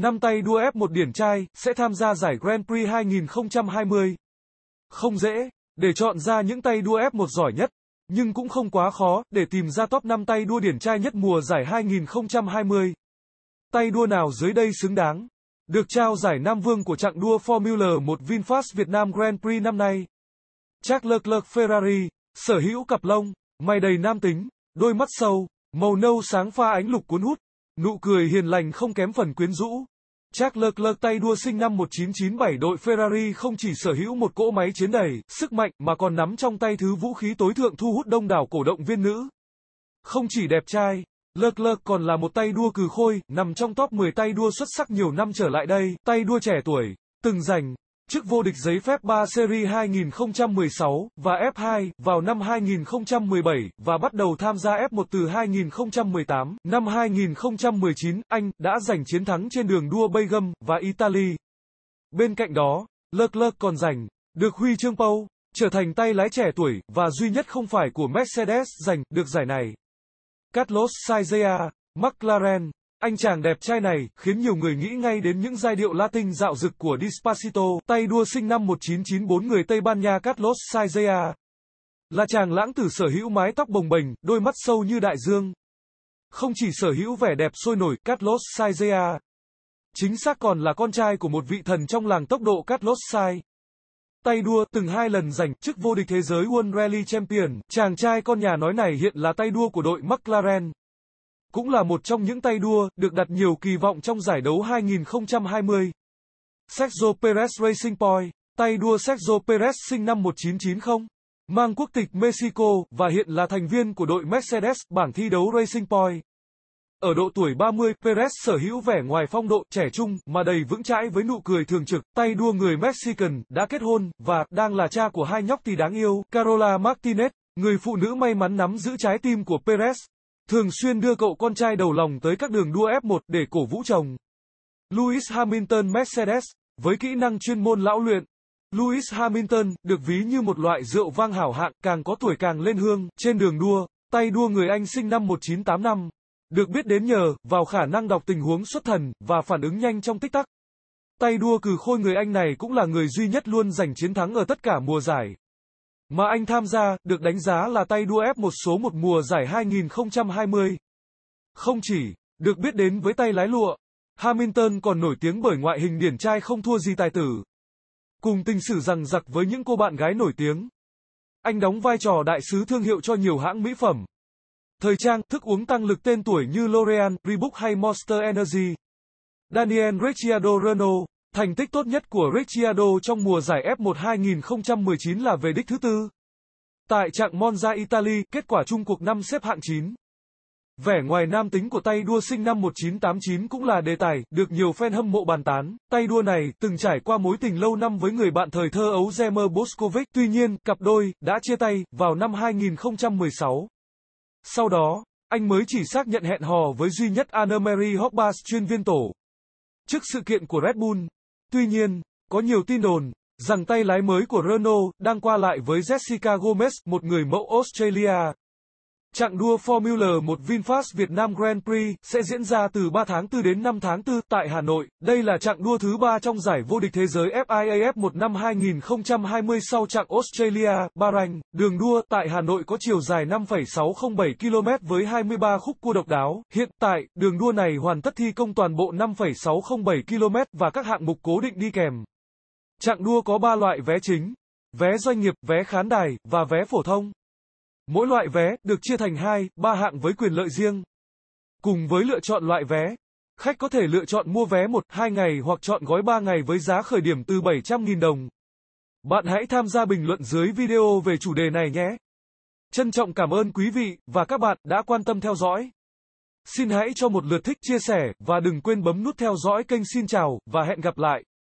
Năm tay đua F1 điển trai sẽ tham gia giải Grand Prix 2020. Không dễ để chọn ra những tay đua F1 giỏi nhất, nhưng cũng không quá khó để tìm ra top 5 tay đua điển trai nhất mùa giải 2020. Tay đua nào dưới đây xứng đáng? Được trao giải Nam Vương của chặng đua Formula 1 VinFast Việt Nam Grand Prix năm nay. Charles Leclerc Ferrari, sở hữu cặp lông, mày đầy nam tính, đôi mắt sâu, màu nâu sáng pha ánh lục cuốn hút, Nụ cười hiền lành không kém phần quyến rũ. Jack Leclerc tay đua sinh năm 1997 đội Ferrari không chỉ sở hữu một cỗ máy chiến đầy, sức mạnh mà còn nắm trong tay thứ vũ khí tối thượng thu hút đông đảo cổ động viên nữ. Không chỉ đẹp trai, Leclerc còn là một tay đua cừ khôi, nằm trong top 10 tay đua xuất sắc nhiều năm trở lại đây, tay đua trẻ tuổi, từng giành chức vô địch giấy phép 3 serie 2016 và F2 vào năm 2017 và bắt đầu tham gia F1 từ 2018. Năm 2019, Anh đã giành chiến thắng trên đường đua Begum và Italy. Bên cạnh đó, Leclerc còn giành được huy chương Paul, trở thành tay lái trẻ tuổi và duy nhất không phải của Mercedes giành được giải này. Carlos Sainz, McLaren anh chàng đẹp trai này khiến nhiều người nghĩ ngay đến những giai điệu Latin dạo dực của Despacito, tay đua sinh năm 1994 người Tây Ban Nha Carlos Saizea. Là chàng lãng tử sở hữu mái tóc bồng bềnh, đôi mắt sâu như đại dương. Không chỉ sở hữu vẻ đẹp sôi nổi, Carlos Saizea chính xác còn là con trai của một vị thần trong làng tốc độ Carlos Sai. Tay đua từng hai lần giành chức vô địch thế giới World Rally Champion, chàng trai con nhà nói này hiện là tay đua của đội McLaren cũng là một trong những tay đua được đặt nhiều kỳ vọng trong giải đấu 2020. Sergio Perez Racing Point, tay đua Sergio Perez sinh năm 1990, mang quốc tịch Mexico và hiện là thành viên của đội Mercedes bảng thi đấu Racing Point. Ở độ tuổi 30, Perez sở hữu vẻ ngoài phong độ trẻ trung mà đầy vững chãi với nụ cười thường trực, tay đua người Mexican, đã kết hôn và đang là cha của hai nhóc thì đáng yêu, Carola Martinez, người phụ nữ may mắn nắm giữ trái tim của Perez thường xuyên đưa cậu con trai đầu lòng tới các đường đua F1 để cổ vũ chồng. Lewis Hamilton Mercedes, với kỹ năng chuyên môn lão luyện, Lewis Hamilton được ví như một loại rượu vang hảo hạng, càng có tuổi càng lên hương, trên đường đua, tay đua người Anh sinh năm 1985, được biết đến nhờ vào khả năng đọc tình huống xuất thần và phản ứng nhanh trong tích tắc. Tay đua cừ khôi người Anh này cũng là người duy nhất luôn giành chiến thắng ở tất cả mùa giải mà anh tham gia, được đánh giá là tay đua F1 số một mùa giải 2020. Không chỉ, được biết đến với tay lái lụa, Hamilton còn nổi tiếng bởi ngoại hình điển trai không thua gì tài tử. Cùng tình sử rằng giặc với những cô bạn gái nổi tiếng. Anh đóng vai trò đại sứ thương hiệu cho nhiều hãng mỹ phẩm. Thời trang, thức uống tăng lực tên tuổi như L'Oreal, Reebok hay Monster Energy. Daniel Ricciardo Renault Thành tích tốt nhất của Ricciardo trong mùa giải F1 2019 là về đích thứ tư. Tại trạng Monza Italy, kết quả chung cuộc năm xếp hạng 9. Vẻ ngoài nam tính của tay đua sinh năm 1989 cũng là đề tài, được nhiều fan hâm mộ bàn tán. Tay đua này, từng trải qua mối tình lâu năm với người bạn thời thơ ấu Zemer Boskovic, tuy nhiên, cặp đôi, đã chia tay, vào năm 2016. Sau đó, anh mới chỉ xác nhận hẹn hò với duy nhất Anna Marie Hobbs, chuyên viên tổ. Trước sự kiện của Red Bull, Tuy nhiên, có nhiều tin đồn rằng tay lái mới của Renault đang qua lại với Jessica Gomez, một người mẫu Australia. Trạng đua Formula 1 VinFast Việt Nam Grand Prix sẽ diễn ra từ 3 tháng 4 đến 5 tháng 4 tại Hà Nội. Đây là trạng đua thứ 3 trong giải vô địch thế giới FIAF 1 năm 2020 sau trạng Australia, Bahrain. Đường đua tại Hà Nội có chiều dài 5,607 km với 23 khúc cua độc đáo. Hiện tại, đường đua này hoàn tất thi công toàn bộ 5,607 km và các hạng mục cố định đi kèm. Trạng đua có 3 loại vé chính: vé doanh nghiệp, vé khán đài và vé phổ thông. Mỗi loại vé được chia thành 2, 3 hạng với quyền lợi riêng. Cùng với lựa chọn loại vé, khách có thể lựa chọn mua vé 1, 2 ngày hoặc chọn gói 3 ngày với giá khởi điểm từ 700.000 đồng. Bạn hãy tham gia bình luận dưới video về chủ đề này nhé. Trân trọng cảm ơn quý vị và các bạn đã quan tâm theo dõi. Xin hãy cho một lượt thích chia sẻ và đừng quên bấm nút theo dõi kênh xin chào và hẹn gặp lại.